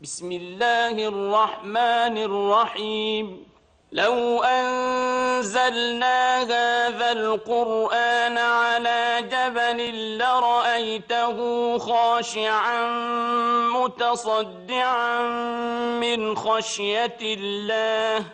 بسم الله الرحمن الرحيم لو أنزلنا هذا القرآن على جبل لرأيته خاشعا متصدعا من خشية الله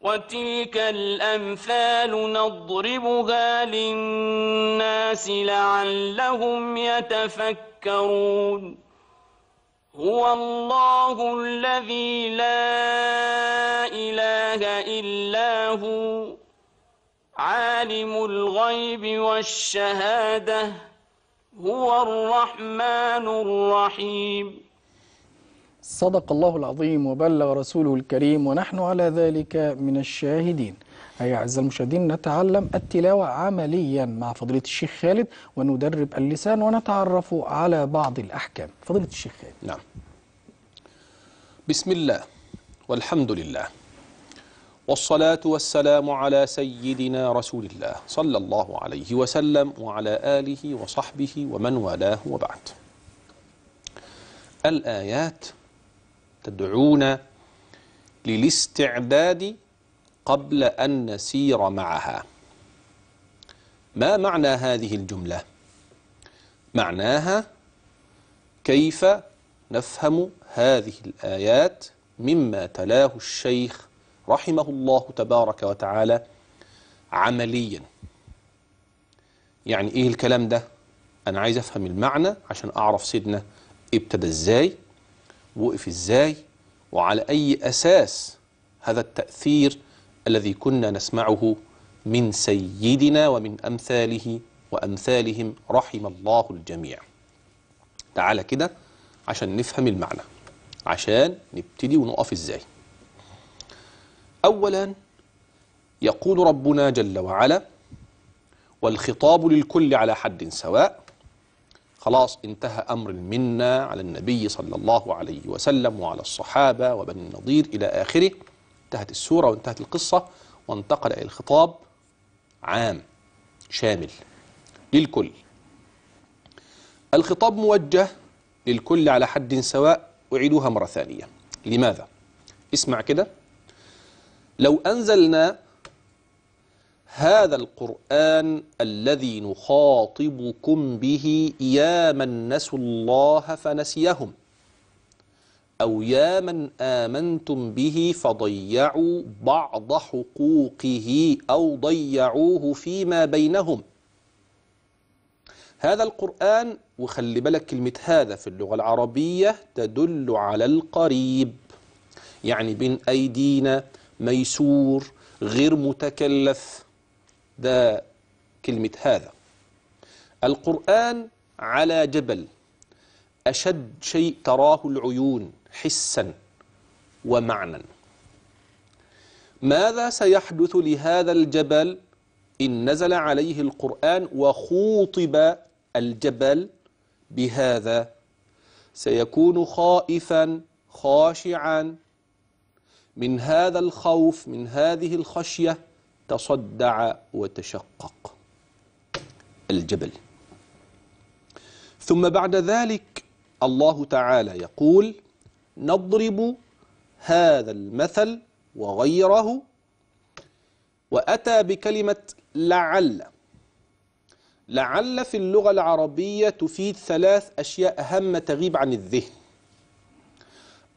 وتلك الأمثال نضربها للناس لعلهم يتفكرون هو الله الذي لا إله إلا هو عالم الغيب والشهادة هو الرحمن الرحيم صدق الله العظيم وبلغ رسوله الكريم ونحن على ذلك من الشاهدين هيا أعزائي المشاهدين نتعلم التلاوة عمليا مع فضيلة الشيخ خالد وندرب اللسان ونتعرف على بعض الأحكام فضيلة الشيخ خالد نعم بسم الله والحمد لله والصلاة والسلام على سيدنا رسول الله صلى الله عليه وسلم وعلى آله وصحبه ومن والاه وبعد الآيات تدعونا للاستعداد قبل أن نسير معها ما معنى هذه الجملة؟ معناها كيف نفهم هذه الآيات مما تلاه الشيخ رحمه الله تبارك وتعالى عمليا يعني إيه الكلام ده؟ أنا عايز أفهم المعنى عشان أعرف سيدنا ابتدى إزاي وقف إزاي وعلى أي أساس هذا التأثير الذي كنا نسمعه من سيدنا ومن أمثاله وأمثالهم رحم الله الجميع تعالى كده عشان نفهم المعنى عشان نبتدي ونقف ازاي أولا يقول ربنا جل وعلا والخطاب للكل على حد سواء خلاص انتهى أمر منا على النبي صلى الله عليه وسلم وعلى الصحابة وبني النضير إلى آخره انتهت السورة وانتهت القصة وانتقل إلى الخطاب عام شامل للكل الخطاب موجه للكل على حد سواء أعيدوها مرة ثانية لماذا؟ اسمع كده لو أنزلنا هذا القرآن الذي نخاطبكم به يا من نسوا الله فنسيهم أو يا من آمنتم به فضيعوا بعض حقوقه أو ضيعوه فيما بينهم هذا القرآن وخلي بالك كلمة هذا في اللغة العربية تدل على القريب يعني بين أيدينا ميسور غير متكلف ده كلمة هذا القرآن على جبل أشد شيء تراه العيون حسا ومعنى ماذا سيحدث لهذا الجبل إن نزل عليه القرآن وخوطب الجبل بهذا سيكون خائفا خاشعا من هذا الخوف من هذه الخشية تصدع وتشقق الجبل ثم بعد ذلك الله تعالى يقول نضرب هذا المثل وغيره وأتى بكلمة لعل لعل في اللغة العربية تفيد ثلاث أشياء أهم تغيب عن الذهن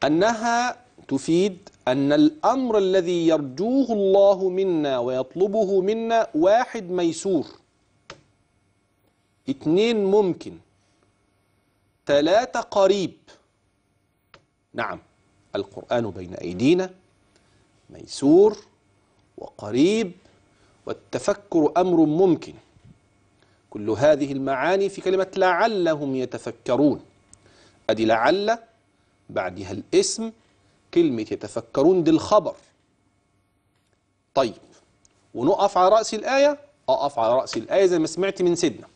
أنها تفيد أن الأمر الذي يرجوه الله منا ويطلبه منا واحد ميسور اثنين ممكن ثلاثة قريب نعم القرآن بين أيدينا ميسور وقريب والتفكر أمر ممكن كل هذه المعاني في كلمة لعلهم يتفكرون أدي لعل بعدها الاسم كلمة يتفكرون دي الخبر طيب ونقف على رأس الآية أقف على رأس الآية زي ما سمعت من سيدنا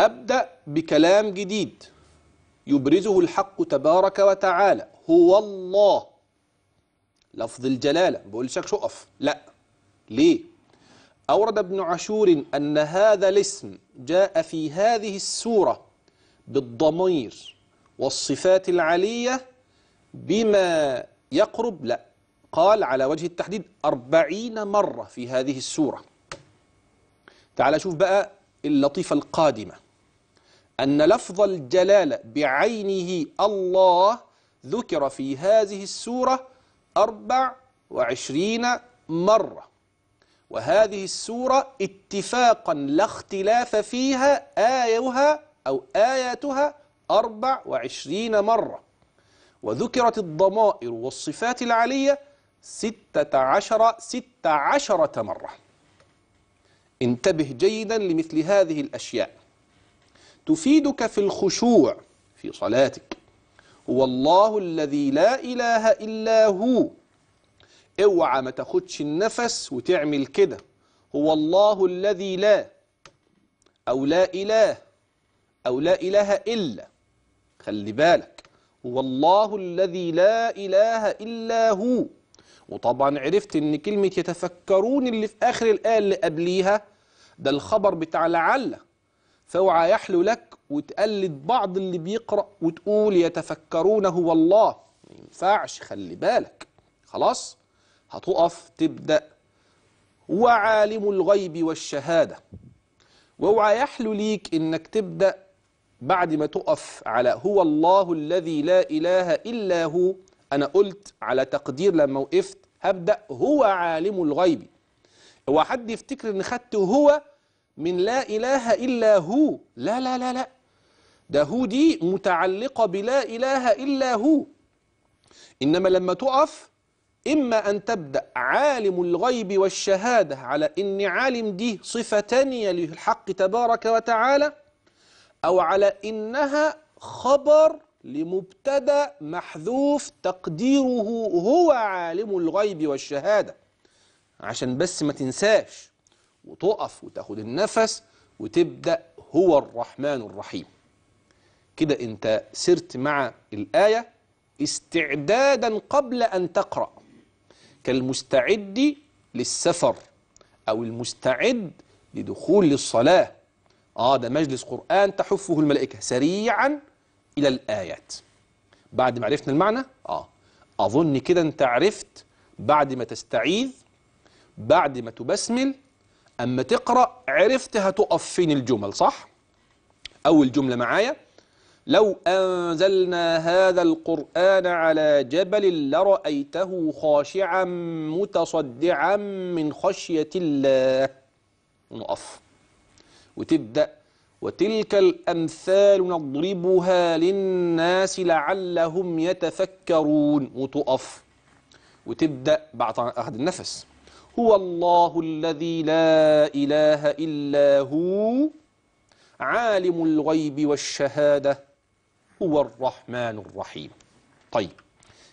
أبدأ بكلام جديد يبرزه الحق تبارك وتعالى هو الله لفظ الجلالة بقولش شقف لا ليه أورد ابن عاشور أن هذا الاسم جاء في هذه السورة بالضمير والصفات العلية بما يقرب لا قال على وجه التحديد أربعين مرة في هذه السورة تعال شوف بقى اللطيفة القادمة أن لفظ الجلالة بعينه الله ذكر في هذه السورة أربع وعشرين مرة وهذه السورة اتفاقا لا اختلاف فيها آيها أو آياتها أربع وعشرين مرة وذكرت الضمائر والصفات العلية ستة عشر ستة عشرة مرة انتبه جيدا لمثل هذه الأشياء تفيدك في الخشوع في صلاتك هو الله الذي لا إله إلا هو اوعى ما تاخدش النفس وتعمل كده هو الله الذي لا أو لا إله أو لا إله إلا خلي بالك هو الله الذي لا إله إلا هو وطبعا عرفت ان كلمة يتفكرون اللي في آخر الآية اللي قبليها ده الخبر بتاع لعل فوعى يحلو لك وتقلد بعض اللي بيقرأ وتقول يتفكرون هو الله ما ينفعش خلي بالك خلاص هتقف تبدأ وعالم الغيب والشهادة وهو يحلو ليك انك تبدأ بعد ما تقف على هو الله الذي لا إله إلا هو أنا قلت على تقدير لما وقفت هبدأ هو عالم الغيب هو حد يفتكر ان خدت هو من لا إله إلا هو لا لا لا لا ده هو دي متعلقة بلا إله إلا هو إنما لما تقف إما أن تبدأ عالم الغيب والشهادة على إن عالم دي صفة تانية للحق تبارك وتعالى أو على إنها خبر لمبتدا محذوف تقديره هو عالم الغيب والشهادة عشان بس ما تنساش وتقف وتاخد النفس وتبدأ هو الرحمن الرحيم كده انت سرت مع الآية استعدادا قبل أن تقرأ كالمستعد للسفر أو المستعد لدخول الصلاة آه ده مجلس قرآن تحفه الملائكة سريعا إلى الآيات بعد ما عرفنا المعنى آه أظن كده أنت عرفت بعد ما تستعيذ بعد ما تبسمل أما تقرأ عرفت هتقف فين الجمل صح؟ أول جملة معايا لو أنزلنا هذا القرآن على جبل لرأيته خاشعا متصدعا من خشية الله نقف وتبدأ وتلك الأمثال نضربها للناس لعلهم يتفكرون وتقف وتبدأ بعد أخذ النفس هو الله الذي لا إله إلا هو عالم الغيب والشهادة هو الرحمن الرحيم طيب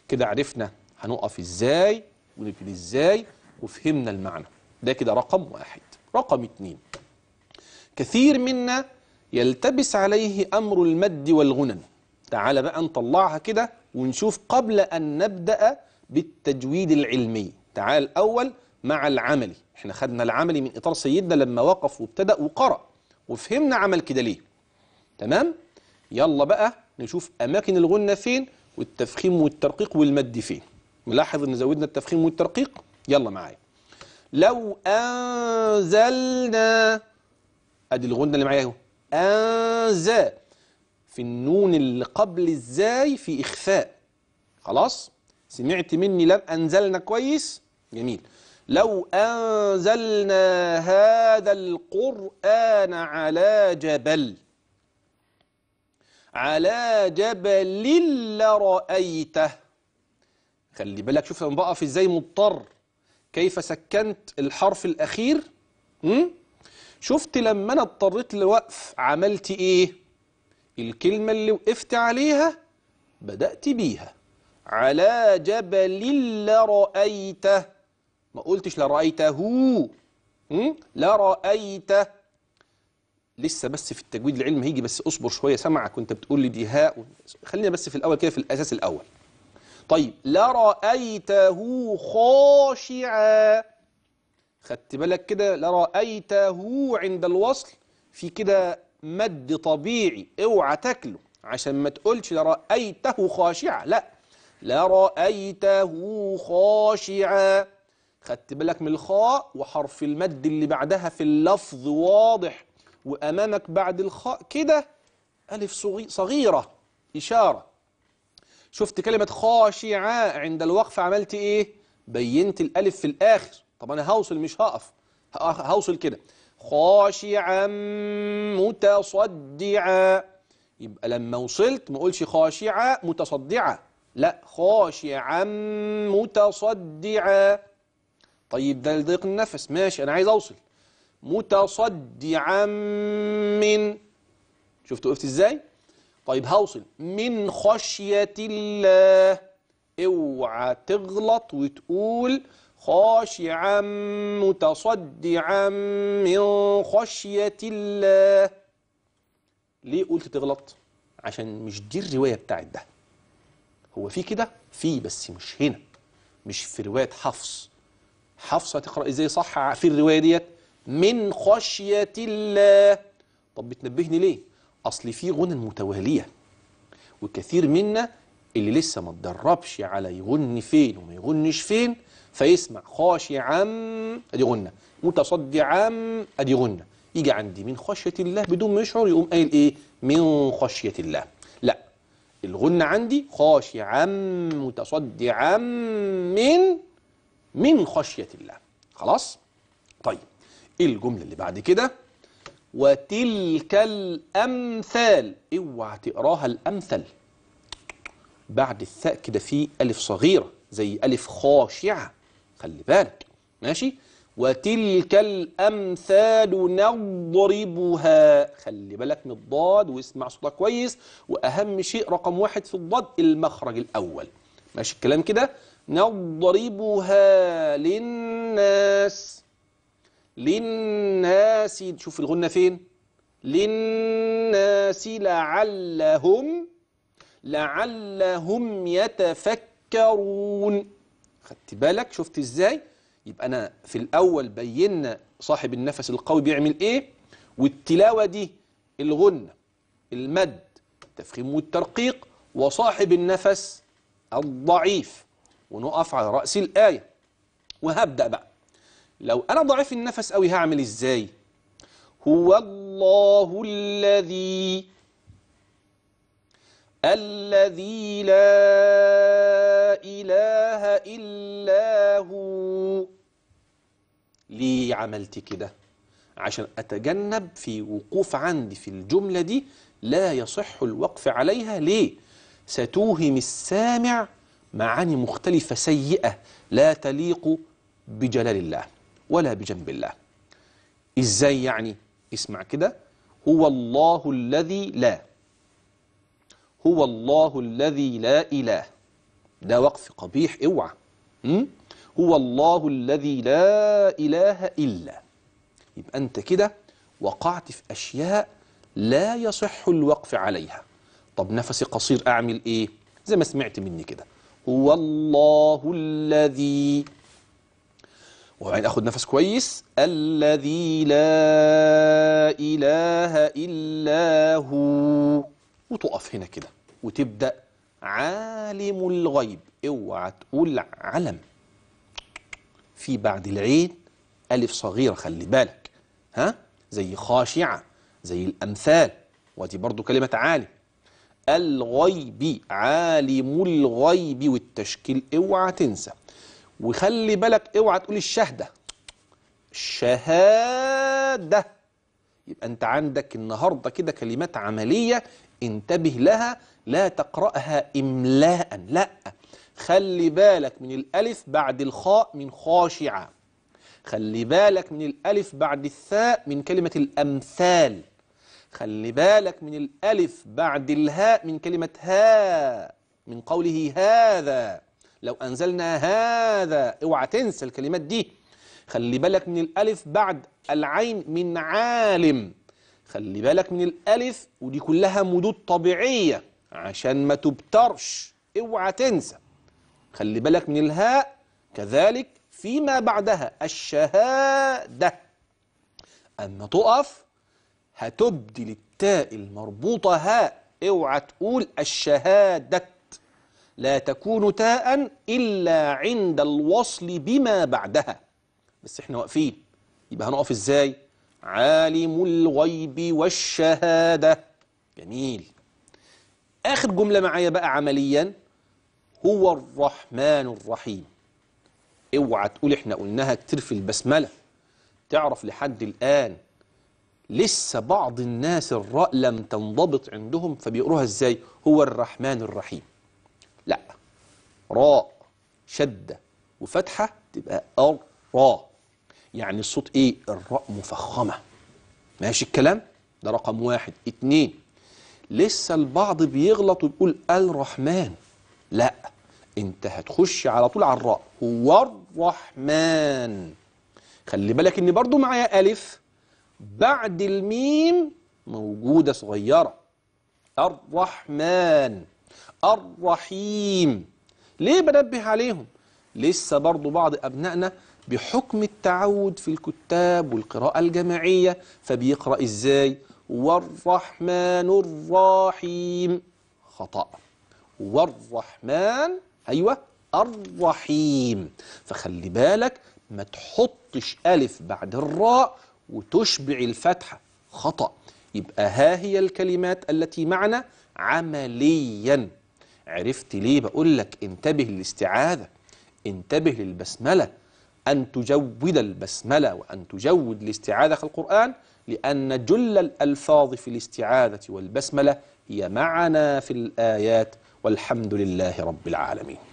كده عرفنا هنقف ازاي ونبتدي ازاي وفهمنا المعنى ده كده رقم واحد رقم اتنين كثير منا يلتبس عليه أمر المد والغنن تعال بقى نطلعها كده ونشوف قبل أن نبدأ بالتجويد العلمي تعال الأول مع العملي احنا خدنا العملي من اطار سيدنا لما وقف وابتدا وقرا وفهمنا عمل كده ليه تمام يلا بقى نشوف اماكن الغنه فين والتفخيم والترقيق والمد فين ملاحظ ان زودنا التفخيم والترقيق يلا معايا لو انزلنا ادي الغنه اللي معايا اهو انزا في النون اللي قبل الزاي في اخفاء خلاص سمعت مني لم انزلنا كويس جميل لو أنزلنا هذا القرآن على جبل على جبل لرأيته خلي بالك شوف انا بقف ازاي مضطر كيف سكنت الحرف الاخير م? شفت لما انا اضطريت لوقف عملت ايه الكلمه اللي وقفت عليها بدات بيها على جبل لرأيته ما قلتش لرأيته لرأيته لسه بس في التجويد العلم هيجي بس اصبر شويه سمعك كنت بتقول لي دي هاء خلينا بس في الاول كده في الاساس الاول طيب لرأيته خاشعا خدت بالك كده لرأيته عند الوصل في كده مد طبيعي اوعى تاكله عشان ما تقولش لرأيته خاشعا لا لرأيته خاشعا خدت بالك من الخاء وحرف المد اللي بعدها في اللفظ واضح وأمامك بعد الخاء كده ألف صغيرة إشارة شفت كلمة خاشعة عند الوقف عملت إيه بينت الألف في الآخر طب أنا هوصل مش هقف هوصل كده خاشعا متصدعا يبقى لما وصلت ما اقولش خاشعه متصدعه لا خاشعا متصدعا طيب ده لضيق النفس ماشي أنا عايز أوصل متصدعا من شفتوا وقفت إزاي طيب هوصل من خشية الله اوعى تغلط وتقول خاشعا متصدعا من خشية الله ليه قلت تغلط عشان مش دي الرواية بتاعت ده هو في كده في بس مش هنا مش في رواية حفص حفصه تقرا ازاي صح في الروايه ديت من خشيه الله طب بتنبهني ليه اصل في غنى متواليه وكثير منا اللي لسه ما اتدربش على يغني فين وما يغنش فين فيسمع خاشي عم ادي غنى عم ادي غنى يجي عندي من خشيه الله بدون ما يشعر يقوم قايل ايه من خشيه الله لا الغنى عندي خاشي عم متصدي عم من من خشية الله خلاص طيب إيه الجملة اللي بعد كده وتلك الأمثال اوعى تقراها الأمثل بعد الثاء كده في ألف صغيرة زي ألف خاشعة خلي بالك ماشي وتلك الأمثال نضربها خلي بالك من الضاد واسمع صوتها كويس وأهم شيء رقم واحد في الضاد المخرج الأول ماشي الكلام كده نضربها للناس للناس شوف الغنة فين للناس لعلهم لعلهم يتفكرون خدت بالك شفت ازاي يبقى انا في الاول بينا صاحب النفس القوي بيعمل ايه والتلاوه دي الغنه المد التفخيم والترقيق وصاحب النفس الضعيف ونقف على رأس الآية وهبدأ بقى لو أنا ضعيف النفس أوي هعمل إزاي هو الله الذي الذي لا إله إلا هو ليه عملت كده عشان أتجنب في وقوف عندي في الجملة دي لا يصح الوقف عليها ليه ستوهم السامع معاني مختلفة سيئة لا تليق بجلال الله ولا بجنب الله إزاي يعني اسمع كده هو الله الذي لا هو الله الذي لا إله ده وقف قبيح اوعى هو الله الذي لا إله إلا يبقى أنت كده وقعت في أشياء لا يصح الوقف عليها طب نفسي قصير أعمل إيه زي ما سمعت مني كده هو الله الذي وبعدين اخد نفس كويس الذي لا اله الا هو وتقف هنا كده وتبدا عالم الغيب اوعى تقول علم في بعد العين الف صغيره خلي بالك ها زي خاشعه زي الامثال ودي برضو كلمه عالم الغيب عالم الغيب والتشكيل اوعى تنسى وخلي بالك اوعى تقول الشهاده الشهاده يبقى انت عندك النهارده كده كلمات عمليه انتبه لها لا تقراها املاء لا خلي بالك من الالف بعد الخاء من خاشعه خلي بالك من الالف بعد الثاء من كلمه الامثال خلي بالك من الألف بعد الهاء من كلمة ها من قوله هذا لو أنزلنا هذا اوعى تنسى الكلمات دي خلي بالك من الألف بعد العين من عالم خلي بالك من الألف ودي كلها مدود طبيعية عشان ما تبترش اوعى تنسى خلي بالك من الهاء كذلك فيما بعدها الشهادة أما تقف هتبدل التاء المربوطة هاء اوعى تقول الشهادة لا تكون تاء إلا عند الوصل بما بعدها بس احنا واقفين يبقى هنقف ازاي عالم الغيب والشهادة جميل آخر جملة معايا بقى عمليا هو الرحمن الرحيم اوعى تقول احنا قلناها كتير في البسملة تعرف لحد الآن لسه بعض الناس الراء لم تنضبط عندهم فبيقروها ازاي هو الرحمن الرحيم لا راء شدة وفتحة تبقى ار راء يعني الصوت ايه الراء مفخمة ماشي الكلام ده رقم واحد اتنين لسه البعض بيغلط ويقول الرحمن لا انت هتخش على طول على الراء هو الرحمن خلي بالك ان برضو معايا الف بعد الميم موجودة صغيرة الرحمن الرحيم ليه بنبه عليهم لسه برضو بعض أبنائنا بحكم التعود في الكتاب والقراءة الجماعية فبيقرأ إزاي والرحمن الرحيم خطأ والرحمن أيوة الرحيم فخلي بالك ما تحطش ألف بعد الراء وتشبع الفتحة خطأ يبقى ها هي الكلمات التي معنا عمليا عرفت ليه بقول لك انتبه للاستعاذة انتبه للبسملة أن تجود البسملة وأن تجود الاستعاذة في القرآن لأن جل الألفاظ في الاستعاذة والبسملة هي معنا في الآيات والحمد لله رب العالمين